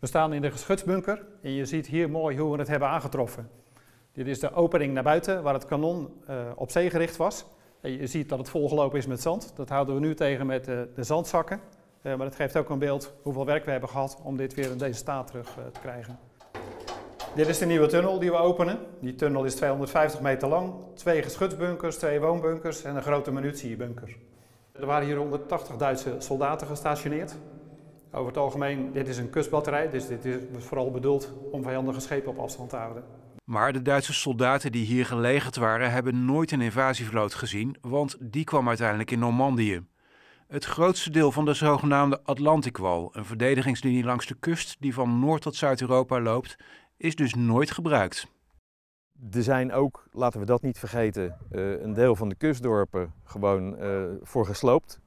We staan in de geschutsbunker en je ziet hier mooi hoe we het hebben aangetroffen. Dit is de opening naar buiten waar het kanon eh, op zee gericht was. je ziet dat het volgelopen is met zand. Dat houden we nu tegen met eh, de zandzakken. Eh, maar dat geeft ook een beeld hoeveel werk we hebben gehad om dit weer in deze staat terug te krijgen. Dit is de nieuwe tunnel die we openen. Die tunnel is 250 meter lang, twee geschutsbunkers, twee woonbunkers en een grote munitiebunker. Er waren hier 180 Duitse soldaten gestationeerd. Over het algemeen, dit is een kustbatterij, dus dit is vooral bedoeld om vijandige schepen op afstand te houden. Maar de Duitse soldaten die hier gelegerd waren, hebben nooit een invasievloot gezien, want die kwam uiteindelijk in Normandië. Het grootste deel van de zogenaamde Atlantikwal, een verdedigingslinie langs de kust die van Noord tot Zuid-Europa loopt, is dus nooit gebruikt. Er zijn ook, laten we dat niet vergeten, eh, een deel van de kustdorpen gewoon eh, voor gesloopt.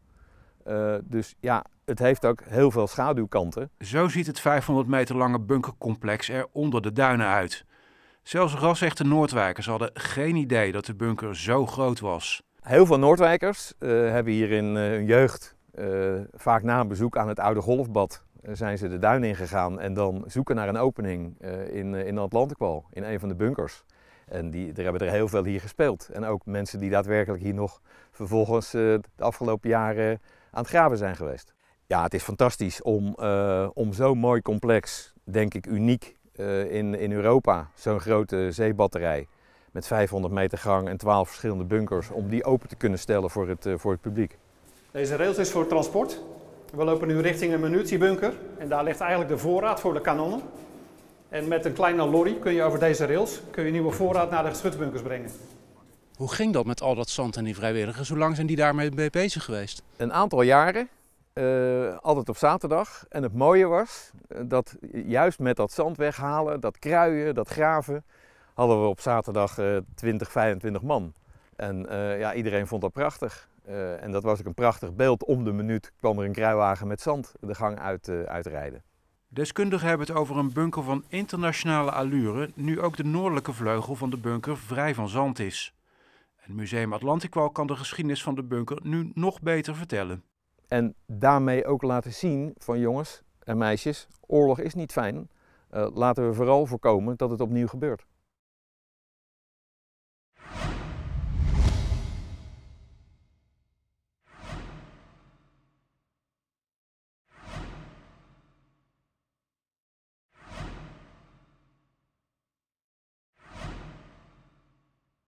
Eh, dus ja, het heeft ook heel veel schaduwkanten. Zo ziet het 500 meter lange bunkercomplex er onder de duinen uit. Zelfs rasechte Noordwijkers hadden geen idee dat de bunker zo groot was. Heel veel Noordwijkers eh, hebben hier in eh, hun jeugd uh, vaak na een bezoek aan het oude golfbad zijn ze de duin ingegaan en dan zoeken naar een opening in, in de Atlantikwal, in een van de bunkers. En die, er hebben er heel veel hier gespeeld. En ook mensen die daadwerkelijk hier nog vervolgens de afgelopen jaren aan het graven zijn geweest. Ja, het is fantastisch om, eh, om zo'n mooi complex, denk ik uniek eh, in, in Europa, zo'n grote zeebatterij met 500 meter gang en 12 verschillende bunkers, om die open te kunnen stellen voor het, eh, voor het publiek. Deze rails is voor transport. We lopen nu richting een munitiebunker en daar ligt eigenlijk de voorraad voor de kanonnen. En met een kleine lorry kun je over deze rails kun je nieuwe voorraad naar de geschutbunkers brengen. Hoe ging dat met al dat zand en die vrijwilligers? Hoe lang zijn die daarmee bezig geweest? Een aantal jaren. Eh, altijd op zaterdag. En het mooie was eh, dat juist met dat zand weghalen, dat kruien, dat graven, hadden we op zaterdag uh, 20, 25 man. En eh, ja, iedereen vond dat prachtig. en dat was ook een prachtig beeld. Om de minuut kwam er een kruiwagen met zand de gang uit, uitrijden. Deskundigen hebben het over een bunker van internationale allure, nu ook de noordelijke vleugel van de bunker vrij van zand is. En Museum Atlantikwal kan de geschiedenis van de bunker nu nog beter vertellen. En daarmee ook laten zien van jongens en meisjes, oorlog is niet fijn. Eh, laten we vooral voorkomen dat het opnieuw gebeurt.